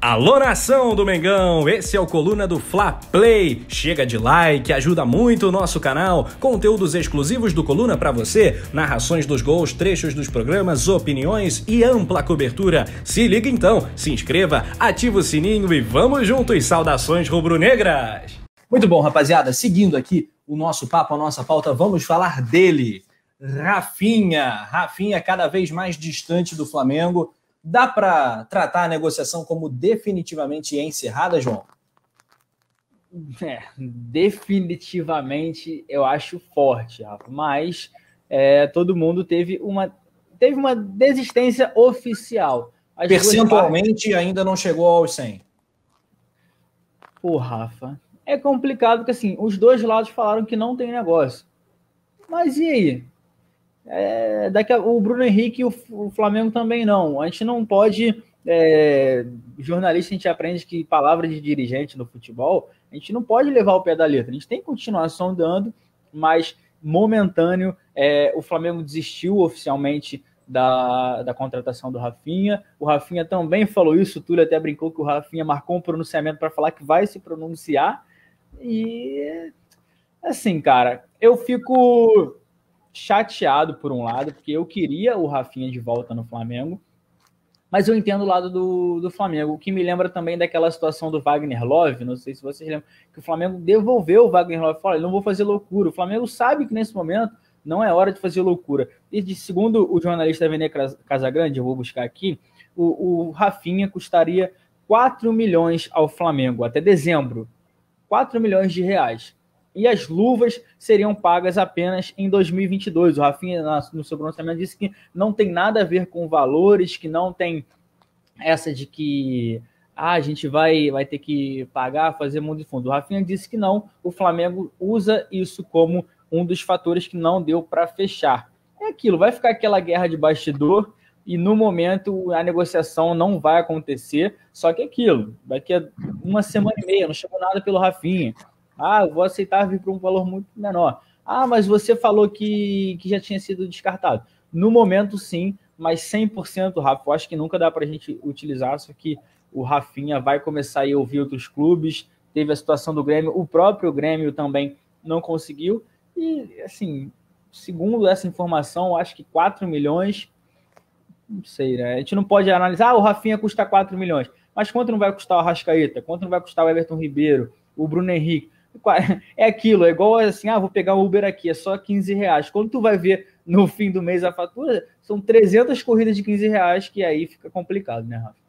Alô nação do Mengão, esse é o Coluna do Fla Play. Chega de like, ajuda muito o nosso canal. Conteúdos exclusivos do Coluna para você, narrações dos gols, trechos dos programas, opiniões e ampla cobertura. Se liga então, se inscreva, ativa o sininho e vamos juntos, saudações rubro-negras. Muito bom, rapaziada, seguindo aqui o nosso papo, a nossa pauta, vamos falar dele. Rafinha, Rafinha cada vez mais distante do Flamengo Dá para tratar a negociação como definitivamente encerrada, João? É, definitivamente eu acho forte, Rafa, mas é, todo mundo teve uma, teve uma desistência oficial. As Percentualmente partes... ainda não chegou aos 100. Pô, Rafa, é complicado porque assim, os dois lados falaram que não tem negócio. Mas e aí? É, daqui a, o Bruno Henrique e o, o, Flamengo também não. A gente não pode. É, jornalista, a gente aprende que palavra de dirigente no futebol, a gente não pode levar o pé da letra. A gente tem que continuar sondando, mas momentâneo. É, o Flamengo desistiu oficialmente da, da contratação do Rafinha. O Rafinha também falou isso. O Túlio até brincou que o Rafinha marcou um pronunciamento para falar que vai se pronunciar. E assim, cara, eu fico chateado por um lado, porque eu queria o Rafinha de volta no Flamengo, mas eu entendo o lado do, do Flamengo, o que me lembra também daquela situação do Wagner Love, não sei se vocês lembram, que o Flamengo devolveu o Wagner Love, falou, não vou fazer loucura, o Flamengo sabe que nesse momento não é hora de fazer loucura. E de, segundo o jornalista Vene Casagrande, eu vou buscar aqui, o, o Rafinha custaria 4 milhões ao Flamengo até dezembro. 4 milhões de reais e as luvas seriam pagas apenas em 2022. O Rafinha, no seu pronunciamento, disse que não tem nada a ver com valores, que não tem essa de que ah, a gente vai, vai ter que pagar, fazer mundo de fundo. O Rafinha disse que não, o Flamengo usa isso como um dos fatores que não deu para fechar. É aquilo, vai ficar aquela guerra de bastidor e no momento a negociação não vai acontecer, só que é aquilo, daqui a uma semana e meia, não chegou nada pelo Rafinha ah, eu vou aceitar vir para um valor muito menor. Ah, mas você falou que, que já tinha sido descartado. No momento, sim, mas 100%, Rafa, eu acho que nunca dá para a gente utilizar, só que o Rafinha vai começar a ouvir outros clubes, teve a situação do Grêmio, o próprio Grêmio também não conseguiu, e assim, segundo essa informação, acho que 4 milhões, não sei, né? A gente não pode analisar, ah, o Rafinha custa 4 milhões, mas quanto não vai custar o Rascaeta? Quanto não vai custar o Everton Ribeiro, o Bruno Henrique? É aquilo, é igual assim, ah, vou pegar o Uber aqui, é só 15 reais. Quando tu vai ver no fim do mês a fatura, são 300 corridas de 15 reais, que aí fica complicado, né, Rafa?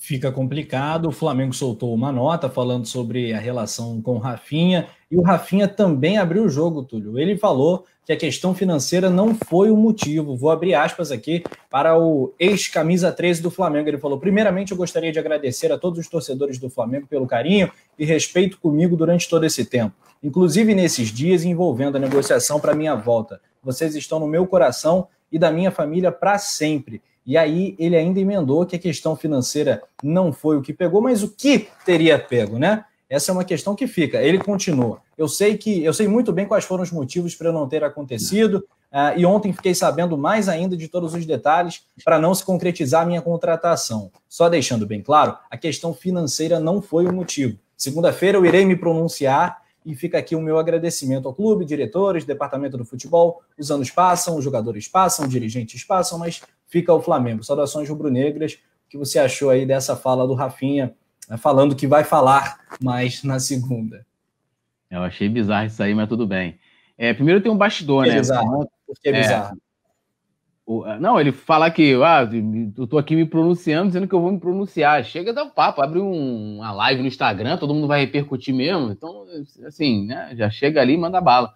fica complicado. O Flamengo soltou uma nota falando sobre a relação com o Rafinha, e o Rafinha também abriu o jogo, Túlio. Ele falou que a questão financeira não foi o motivo. Vou abrir aspas aqui para o ex-camisa 13 do Flamengo. Ele falou: primeiramente, eu gostaria de agradecer a todos os torcedores do Flamengo pelo carinho e respeito comigo durante todo esse tempo, inclusive nesses dias envolvendo a negociação para minha volta. Vocês estão no meu coração e da minha família para sempre. E aí ele ainda emendou que a questão financeira não foi o que pegou, mas o que teria pego, né? Essa é uma questão que fica. Ele continua. Eu sei que eu sei muito bem quais foram os motivos para não ter acontecido. Uh, e ontem fiquei sabendo mais ainda de todos os detalhes para não se concretizar a minha contratação. Só deixando bem claro, a questão financeira não foi o motivo. Segunda-feira eu irei me pronunciar e fica aqui o meu agradecimento ao clube, diretores, departamento do futebol. Os anos passam, os jogadores passam, os dirigentes passam, mas fica o Flamengo. Saudações rubro-negras. O que você achou aí dessa fala do Rafinha, né, falando que vai falar mais na segunda? Eu achei bizarro isso aí, mas tudo bem. É, primeiro tem um bastidor, é né? Bizarro. Né? Por que é bizarro? Ah, não, ele fala que ah, eu tô aqui me pronunciando, dizendo que eu vou me pronunciar. Chega, dá um papo, abre um, uma live no Instagram, todo mundo vai repercutir mesmo. Então, assim, né? Já chega ali e manda bala.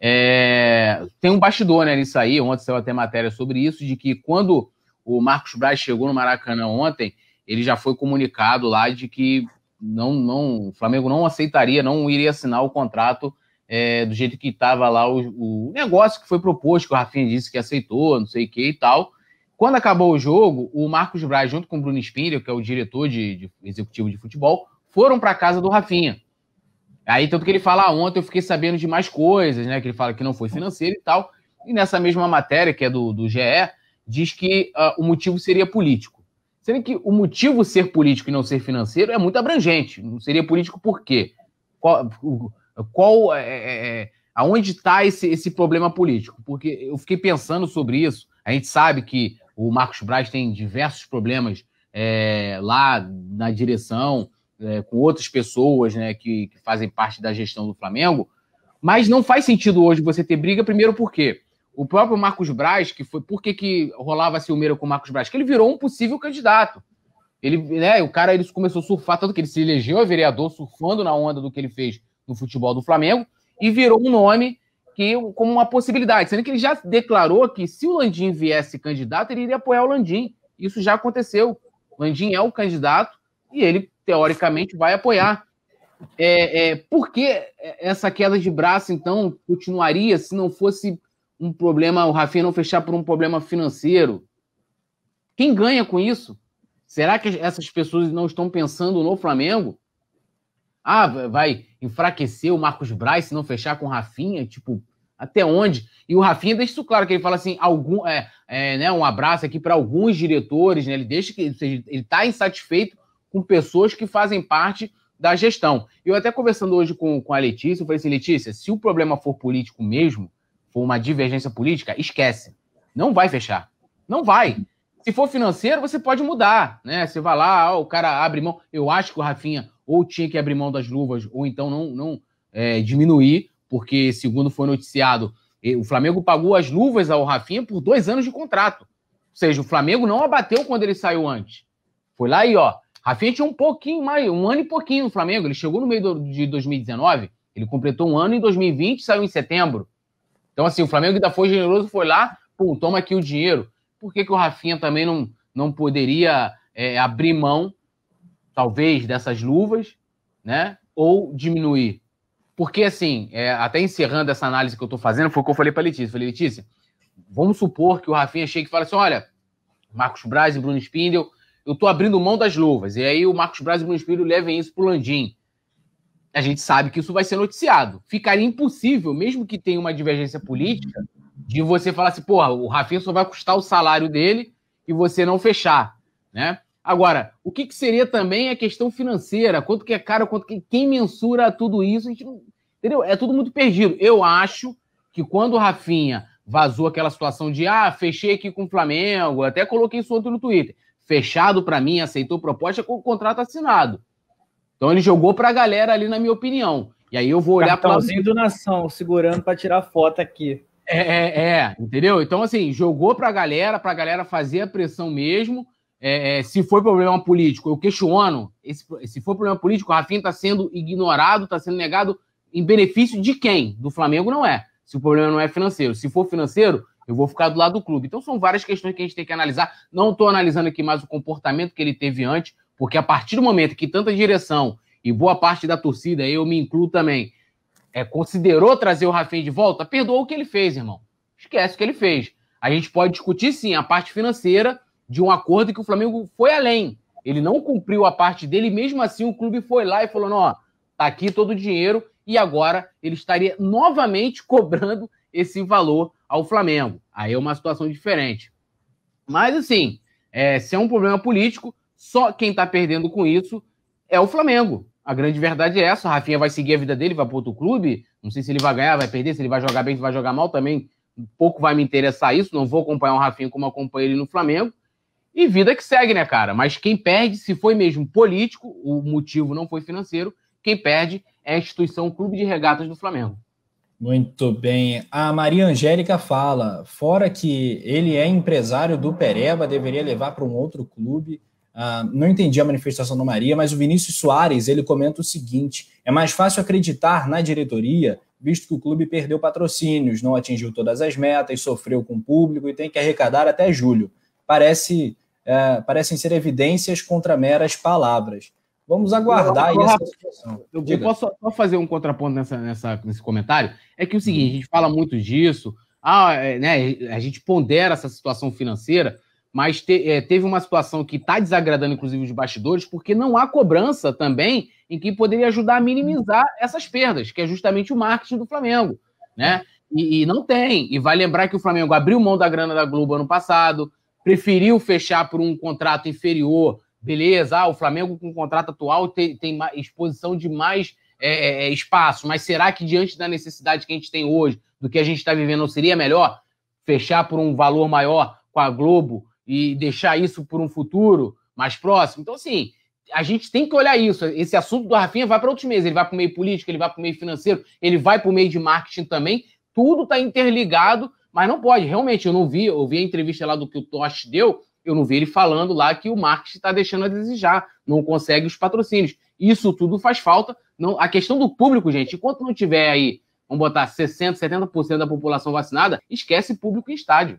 É, tem um bastidor né, nisso aí, ontem saiu até matéria sobre isso, de que quando o Marcos Braz chegou no Maracanã ontem, ele já foi comunicado lá de que não, não, o Flamengo não aceitaria, não iria assinar o contrato é, do jeito que estava lá o, o, negócio que foi proposto, que o Rafinha disse que aceitou, não sei o que e tal. Quando acabou o jogo, o Marcos Braz, junto com o Bruno Spindler, que é o diretor de, de executivo de futebol, foram para casa do Rafinha. Aí, tanto que ele fala, ah, ontem eu fiquei sabendo de mais coisas, né? Que ele fala que não foi financeiro e tal. E nessa mesma matéria, que é do, do GE, diz que uh, o motivo seria político. Sendo que o motivo ser político e não ser financeiro é muito abrangente. Não seria político por quê? Qual, qual é, é, é, é aonde está esse, esse problema político? Porque eu fiquei pensando sobre isso. A gente sabe que o Marcos Braz tem diversos problemas é, lá na direção, é, com outras pessoas né, que, que, fazem parte da gestão do Flamengo, mas não faz sentido hoje você ter briga, primeiro porque o próprio Marcos Braz, que foi por que, que rolava a ciumeira com o Marcos Braz? Que ele virou um possível candidato. Ele, né, o cara ele começou a surfar, tanto que ele se elegeu a é vereador, surfando na onda do que ele fez no futebol do Flamengo, e virou um nome que, como uma possibilidade. Sendo que ele já declarou que se o Landim viesse candidato, ele iria apoiar o Landim. Isso já aconteceu. O Landim é o candidato e ele teoricamente, vai apoiar. É, é, por que essa queda de braço, então, continuaria se não fosse um problema, o Rafinha não fechar por um problema financeiro? Quem ganha com isso? Será que essas pessoas não estão pensando no Flamengo? Ah, vai enfraquecer o Marcos Braz se não fechar com o Rafinha? Tipo, até onde? E o Rafinha deixa isso claro, que ele fala assim, algum, é, é né, um abraço aqui para alguns diretores, né? Ele deixa que, ele está insatisfeito com pessoas que fazem parte da gestão. Eu até conversando hoje com, com a Letícia, eu falei assim, Letícia, se o problema for político mesmo, for uma divergência política, esquece. Não vai fechar. Não vai. Se for financeiro, você pode mudar, né? Você vai lá, ó, o cara abre mão. Eu acho que o Rafinha ou tinha que abrir mão das luvas, ou então não, não é, diminuir, porque, segundo foi noticiado, o Flamengo pagou as luvas ao Rafinha por dois anos de contrato. Ou seja, o Flamengo não abateu quando ele saiu antes. Foi lá e, ó, Rafinha tinha um pouquinho mais, um ano e pouquinho no Flamengo. Ele chegou no meio do, de 2019, ele completou um ano em 2020 saiu em setembro. Então, assim, o Flamengo ainda foi generoso, foi lá, pum, toma aqui o dinheiro. Por que, que o Rafinha também não, não poderia é, abrir mão, talvez, dessas luvas, né? Ou diminuir? Porque, assim, é, até encerrando essa análise que eu estou fazendo, foi o que eu falei para Letícia. falei, Letícia, vamos supor que o Rafinha chegue e fale assim: olha, Marcos Braz e Bruno Spindel eu tô abrindo mão das luvas. E aí o Marcos Braz e o Bruno Espírito levem isso pro Landim. A gente sabe que isso vai ser noticiado. Ficaria impossível, mesmo que tenha uma divergência política, de você falar assim, porra, o Rafinha só vai custar o salário dele e você não fechar, né? Agora, o que, que seria também a questão financeira? Quanto que é caro? Quanto que... Quem mensura tudo isso? A gente não... Entendeu? É tudo muito perdido. Eu acho que quando o Rafinha vazou aquela situação de ah, fechei aqui com o Flamengo, até coloquei isso outro no Twitter fechado para mim, aceitou proposta com o contrato assinado. Então ele jogou para a galera ali, na minha opinião. E aí eu vou olhar para. o pra... do Nação, segurando para tirar foto aqui. É, é, é, entendeu? Então, assim, jogou para a galera, para a galera fazer a pressão mesmo. É, é se foi problema político, eu questiono. Esse, se foi problema político, o Rafinha está sendo ignorado, está sendo negado em benefício de quem? Do Flamengo não é. Se o problema não é financeiro. Se for financeiro, eu vou ficar do lado do clube. Então são várias questões que a gente tem que analisar. Não estou analisando aqui mais o comportamento que ele teve antes, porque a partir do momento que tanta direção e boa parte da torcida, eu me incluo também, é, considerou trazer o Rafinha de volta, perdoou o que ele fez, irmão. Esquece o que ele fez. A gente pode discutir sim a parte financeira de um acordo que o Flamengo foi além. Ele não cumpriu a parte dele, mesmo assim o clube foi lá e falou: não, ó, tá aqui todo o dinheiro, e agora ele estaria novamente cobrando esse valor ao Flamengo. Aí é uma situação diferente. Mas, assim, é, se é um problema político, só quem está perdendo com isso é o Flamengo. A grande verdade é essa. O Rafinha vai seguir a vida dele, vai para outro clube. Não sei se ele vai ganhar, vai perder, se ele vai jogar bem, se vai jogar mal também. Pouco vai me interessar isso. Não vou acompanhar o Rafinha como acompanhei ele no Flamengo. E vida que segue, né, cara? Mas quem perde, se foi mesmo político, o motivo não foi financeiro, quem perde é a instituição Clube de Regatas do Flamengo. Muito bem. A Maria Angélica fala: fora que ele é empresário do Pereba, deveria levar para um outro clube. Ah, não entendi a manifestação do Maria, mas o Vinícius Soares ele comenta o seguinte: é mais fácil acreditar na diretoria, visto que o clube perdeu patrocínios, não atingiu todas as metas, sofreu com o público e tem que arrecadar até julho. Parece, eh, parecem ser evidências contra meras palavras. Vamos aguardar eu, eu, eu, essa situação. Eu, posso só fazer um contraponto nessa, nessa, nesse comentário? É que é o uhum. seguinte, a gente fala muito disso, ah, é, né, a gente pondera essa situação financeira, mas te, é, teve uma situação que está desagradando, inclusive, os bastidores, porque não há cobrança também em que poderia ajudar a minimizar essas perdas, que é justamente o marketing do Flamengo. Né? E, e não tem. E vai lembrar que o Flamengo abriu mão da grana da Globo ano passado, preferiu fechar por um contrato inferior beleza, ah, o Flamengo com o contrato atual tem, tem exposição de mais é, é, é, espaço, mas será que diante da necessidade que a gente tem hoje, do que a gente está vivendo, não seria melhor fechar por um valor maior com a Globo e deixar isso por um futuro mais próximo? Então, assim, a gente tem que olhar isso. Esse assunto do Rafinha vai para outros meses, ele vai para o meio político, ele vai para o meio financeiro, ele vai para o meio de marketing também. Tudo está interligado, mas não pode. Realmente, eu não vi, eu vi a entrevista lá do que o Tosh deu, eu não vi ele falando lá que o marketing está deixando a desejar, não consegue os patrocínios. Isso tudo faz falta. Não, a questão do público, gente, enquanto não tiver aí, vamos botar 60%, 70% da população vacinada, esquece público em estádio.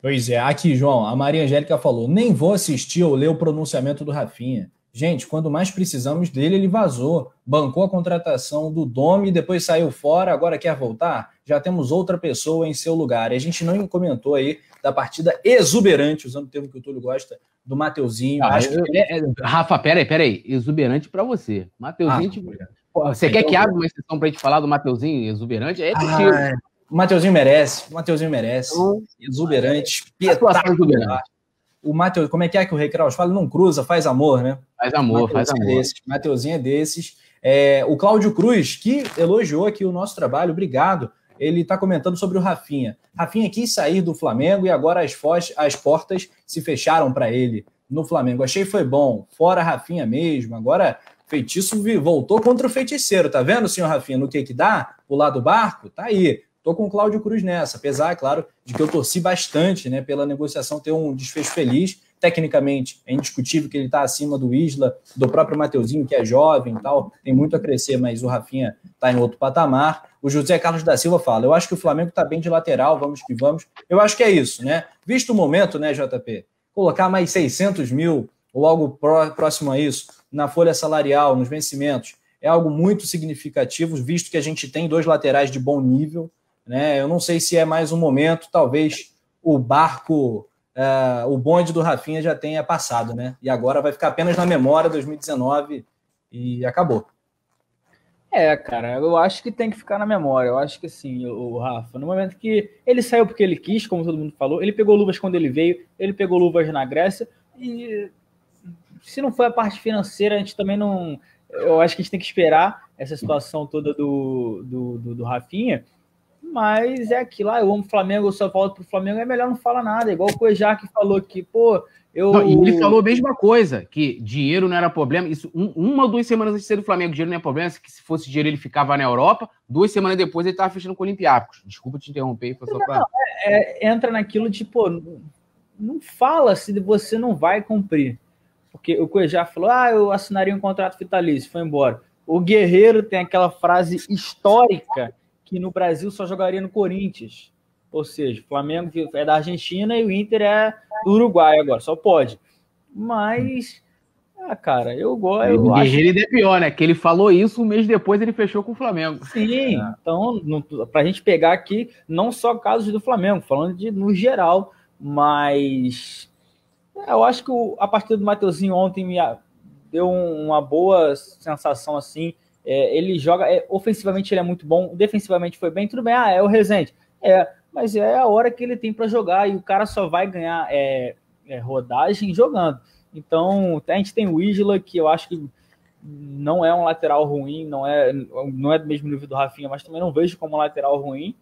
Pois é, aqui, João, a Maria Angélica falou: nem vou assistir ou ler o pronunciamento do Rafinha. Gente, quando mais precisamos dele, ele vazou, bancou a contratação do Domi, depois saiu fora, agora quer voltar? Já temos outra pessoa em seu lugar. E a gente não comentou aí da partida exuberante, usando o termo que o Túlio gosta, do Mateuzinho. Ah, que... É, é, Rafa, peraí, peraí. Exuberante para você. Mateuzinho, ah, tipo, você quer então, que abra uma exceção para gente falar do Mateuzinho exuberante? É ah, O Mateuzinho merece, o Mateuzinho merece. Então, exuberante, é espetáculo o Mateus, como é que é que o Rei Kraus fala? Não cruza, faz amor, né? Faz amor, faz é amor. desses, Mateuzinho é desses. É, o Cláudio Cruz, que elogiou aqui o nosso trabalho, obrigado. Ele está comentando sobre o Rafinha. Rafinha quis sair do Flamengo e agora as, as portas se fecharam para ele no Flamengo. Achei foi bom. Fora Rafinha mesmo. Agora feitiço voltou contra o feiticeiro. Tá vendo, senhor Rafinha, no que que dá? lado do barco? Tá aí. Tô com o Cláudio Cruz nessa, apesar, é claro, de que eu torci bastante né, pela negociação ter um desfecho feliz. Tecnicamente, é indiscutível que ele está acima do Isla, do próprio Mateuzinho, que é jovem e tal, tem muito a crescer, mas o Rafinha está em outro patamar. O José Carlos da Silva fala: Eu acho que o Flamengo está bem de lateral, vamos que vamos. Eu acho que é isso, né? Visto o momento, né, JP? Colocar mais 600 mil ou algo próximo a isso na folha salarial, nos vencimentos, é algo muito significativo, visto que a gente tem dois laterais de bom nível né? Eu não sei se é mais um momento, talvez o barco, uh, o bonde do Rafinha já tenha passado, né? E agora vai ficar apenas na memória 2019 e acabou. É, cara, eu acho que tem que ficar na memória. Eu acho que assim, o Rafa, no momento que ele saiu porque ele quis, como todo mundo falou, ele pegou luvas quando ele veio, ele pegou luvas na Grécia e se não foi a parte financeira, a gente também não. Eu acho que a gente tem que esperar essa situação toda do, do, do, do Rafinha mas é aquilo lá, ah, eu amo o Flamengo, eu só volto pro Flamengo, é melhor não falar nada, igual o Cuejá que falou que, pô, eu... Não, ele falou a mesma coisa, que dinheiro não era problema, isso um, uma ou duas semanas antes de ser do Flamengo, dinheiro não é problema, que se fosse dinheiro ele ficava na Europa, duas semanas depois ele tava fechando com o Olympiacos, desculpa te interromper, foi só pra... não é, é, entra naquilo de, pô, não fala se você não vai cumprir, porque o Cuejá falou, ah, eu assinaria um contrato vitalício, foi embora. O Guerreiro tem aquela frase histórica que no Brasil só jogaria no Corinthians. Ou seja, o Flamengo é da Argentina e o Inter é do Uruguai agora, só pode. Mas, ah, cara, eu gosto. O Guerreiro ainda é pior, né? Que ele falou isso um mês depois ele fechou com o Flamengo. Sim, é. então, para a gente pegar aqui, não só casos do Flamengo, falando de no geral, mas eu acho que a partida do Mateuzinho ontem me deu uma boa sensação assim é, ele joga, é, ofensivamente ele é muito bom, defensivamente foi bem, tudo bem, ah, é o Rezende. É, mas é a hora que ele tem para jogar e o cara só vai ganhar é, é rodagem jogando. Então, a gente tem o Isla, que eu acho que não é um lateral ruim, não é, não é do mesmo nível do Rafinha, mas também não vejo como um lateral ruim.